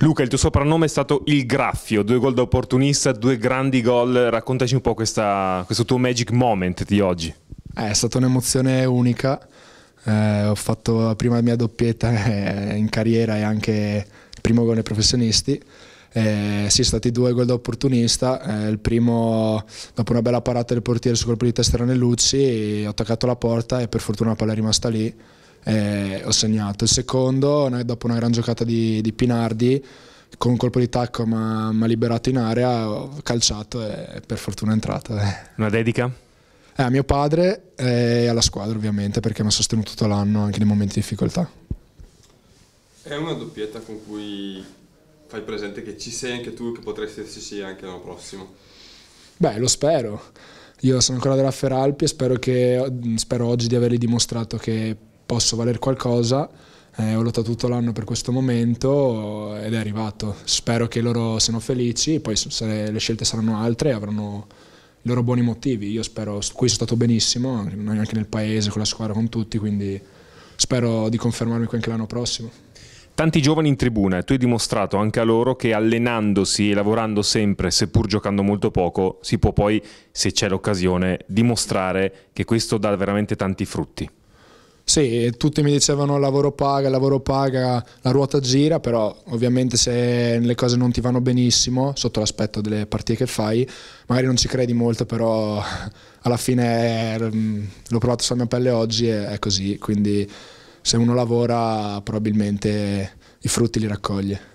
Luca, il tuo soprannome è stato Il Graffio, due gol da opportunista, due grandi gol. Raccontaci un po' questa, questo tuo magic moment di oggi. Eh, è stata un'emozione unica. Eh, ho fatto la prima mia doppietta eh, in carriera e anche il primo gol nei professionisti. Eh, sì, stati due gol da opportunista. Eh, il primo, dopo una bella parata del portiere su colpo di testa Ranellucci, ho attaccato la porta e per fortuna la palla è rimasta lì eh, ho segnato. Il secondo, noi dopo una gran giocata di, di Pinardi, con un colpo di tacco ma, ha liberato in area, ho calciato e per fortuna è entrata. Eh. Una dedica? Eh, a mio padre e alla squadra ovviamente perché mi ha sostenuto tutto l'anno anche nei momenti di difficoltà. È una doppietta con cui fai presente che ci sei anche tu e che potresti esserci anche l'anno prossimo? Beh, lo spero. Io sono ancora della Feralpi e spero, che, spero oggi di avergli dimostrato che posso valere qualcosa, eh, ho lottato tutto l'anno per questo momento ed è arrivato. Spero che loro siano felici, poi se, le scelte saranno altre avranno i loro buoni motivi. Io spero, qui sono stato benissimo, anche nel paese, con la squadra, con tutti, quindi spero di confermarmi qui anche l'anno prossimo. Tanti giovani in tribuna e tu hai dimostrato anche a loro che allenandosi e lavorando sempre, seppur giocando molto poco, si può poi, se c'è l'occasione, dimostrare che questo dà veramente tanti frutti. Sì, tutti mi dicevano lavoro paga, lavoro paga, la ruota gira, però ovviamente se le cose non ti vanno benissimo sotto l'aspetto delle partite che fai, magari non ci credi molto, però alla fine ehm, l'ho provato sulla mia pelle oggi e è così, quindi se uno lavora probabilmente i frutti li raccoglie.